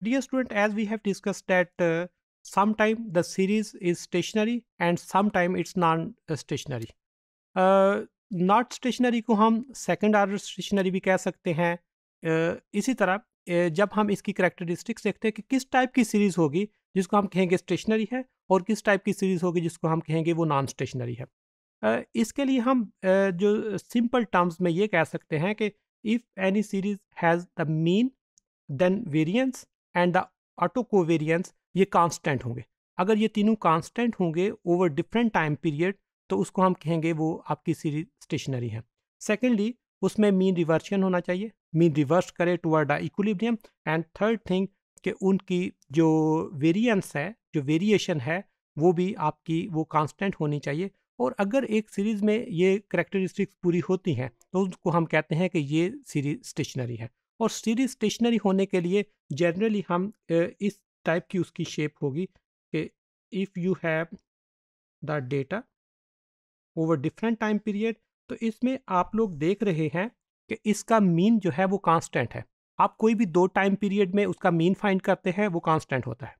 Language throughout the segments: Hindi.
Dear student, as we have discussed that uh, sometime the series is stationary and sometime it's non-stationary. Not uh, stationary को हम order stationary स्टेशनरी भी कह सकते हैं इसी तरह जब हम इसकी करेक्टरिस्टिक्स देखते हैं कि किस टाइप की सीरीज़ होगी जिसको हम कहेंगे स्टेशनरी है और किस टाइप की सीरीज़ होगी जिसको हम कहेंगे वो नॉन स्टेशनरी है इसके लिए हम जो सिंपल टर्म्स में ये कह सकते हैं कि if any series has the mean then variance and the auto covariance ये कांस्टेंट होंगे अगर ये तीनों कांस्टेंट होंगे ओवर डिफरेंट टाइम पीरियड तो उसको हम कहेंगे वो आपकी सीरीज स्टेशनरी है सेकेंडली उसमें मीन रिवर्शन होना चाहिए मीन रिवर्स करे toward the equilibrium and third thing कि उनकी जो वेरियंस है जो वेरिएशन है वो भी आपकी वो कांस्टेंट होनी चाहिए और अगर एक सीरीज़ में ये करेक्टरिस्टिक्स पूरी होती हैं तो उसको हम कहते हैं कि ये सीरीज स्टेशनरी है और सीरीज स्टेशनरी होने के लिए जनरली हम इस टाइप की उसकी शेप होगी कि if you have the data over different time period तो इसमें आप लोग देख रहे हैं कि इसका मीन जो है वो कांस्टेंट है आप कोई भी दो टाइम पीरियड में उसका मीन फाइंड करते हैं वो कांस्टेंट होता है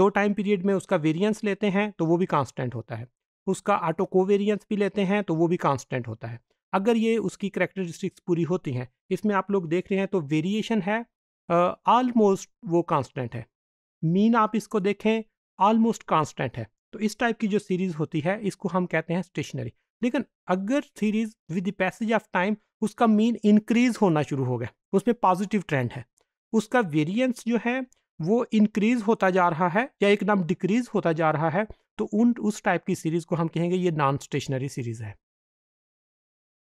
दो टाइम पीरियड में उसका वेरिएंस लेते हैं तो वो भी कांस्टेंट होता है उसका ऑटो कोवेरियंस भी लेते हैं तो वो भी कांस्टेंट होता है अगर ये उसकी करेक्टरिस्टिक्स पूरी होती हैं इसमें आप लोग देख रहे हैं तो वेरिएशन है ऑलमोस्ट वो कांस्टेंट है मीन आप इसको देखें ऑलमोस्ट कांस्टेंट है तो इस टाइप की जो सीरीज़ होती है इसको हम कहते हैं स्टेशनरी लेकिन अगर series with the passage of time उसका मीन इंक्रीज़ होना शुरू हो गया उसमें पॉजिटिव ट्रेंड है उसका वेरिएंस जो है वो इंक्रीज़ होता जा रहा है या एकदम डिक्रीज़ होता जा रहा है तो उन उस टाइप की सीरीज़ को हम कहेंगे ये नॉन स्टेशनरी सीरीज़ है